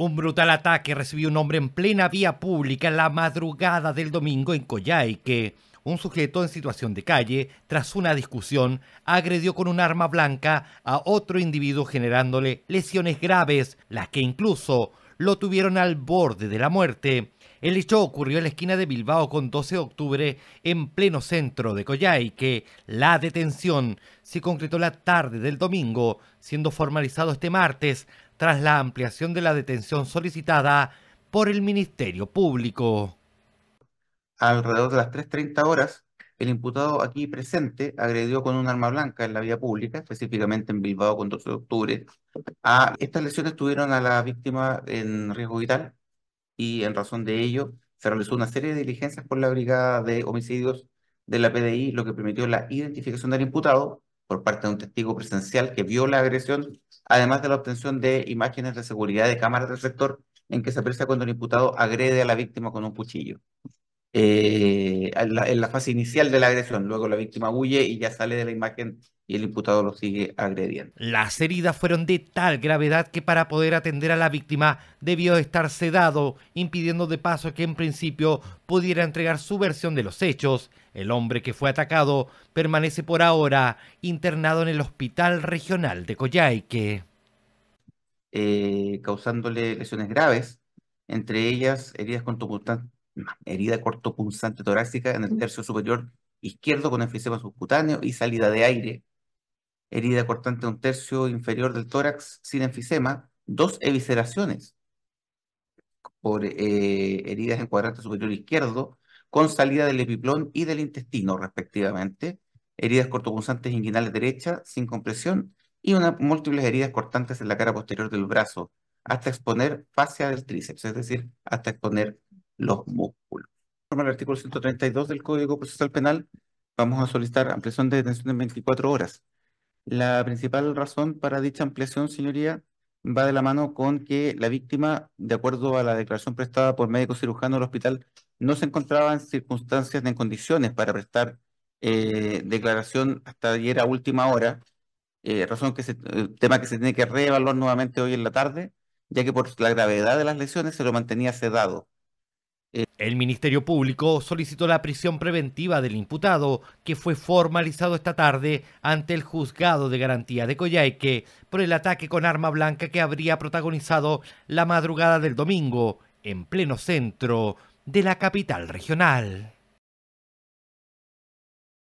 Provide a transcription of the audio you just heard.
Un brutal ataque recibió un hombre en plena vía pública en la madrugada del domingo en Coyhaique. Un sujeto en situación de calle, tras una discusión, agredió con un arma blanca a otro individuo generándole lesiones graves, las que incluso lo tuvieron al borde de la muerte. El hecho ocurrió en la esquina de Bilbao con 12 de octubre en pleno centro de Coyhaique. La detención se concretó la tarde del domingo, siendo formalizado este martes tras la ampliación de la detención solicitada por el Ministerio Público. Alrededor de las 3.30 horas, el imputado aquí presente agredió con un arma blanca en la vía pública, específicamente en Bilbao con 12 de octubre. estas lesiones tuvieron a la víctima en riesgo vital y en razón de ello se realizó una serie de diligencias por la Brigada de Homicidios de la PDI, lo que permitió la identificación del imputado, por parte de un testigo presencial que vio la agresión, además de la obtención de imágenes de seguridad de cámaras del sector en que se aprecia cuando el imputado agrede a la víctima con un cuchillo. Eh, en, la, fase inicial de la agresión. Luego la víctima huye y ya sale de la imagen y el imputado lo sigue agrediendo. Las heridas fueron de tal gravedad que para poder atender a la víctima debió estar sedado, impidiendo de paso que en principio pudiera entregar su versión de los hechos. El hombre que fue atacado permanece por ahora internado en el Hospital Regional de Coyhaique. Eh, causándole lesiones graves, entre ellas heridas contusas herida cortopunzante torácica en el tercio superior izquierdo con enfisema subcutáneo y salida de aire. Herida cortante en un tercio inferior del tórax sin enfisema. Dos evisceraciones por eh, heridas en cuadrante superior izquierdo con salida del epiplón y del intestino respectivamente. Heridas cortopunzantes inguinales derecha sin compresión y una, múltiples heridas cortantes en la cara posterior del brazo hasta exponer fascia del tríceps, es decir, hasta exponer los músculos. forma el artículo 132 del Código Procesal Penal, vamos a solicitar ampliación de detención en 24 horas. La principal razón para dicha ampliación, señoría, va de la mano con que la víctima, de acuerdo a la declaración prestada por médico cirujano del hospital, no se encontraba en circunstancias ni en condiciones para prestar eh, declaración hasta ayer a última hora, eh, razón que se, eh, tema que se tiene que reevaluar nuevamente hoy en la tarde, ya que por la gravedad de las lesiones se lo mantenía sedado. Eh, el Ministerio Público solicitó la prisión preventiva del imputado, que fue formalizado esta tarde ante el juzgado de garantía de Coyhaique por el ataque con arma blanca que habría protagonizado la madrugada del domingo en pleno centro de la capital regional.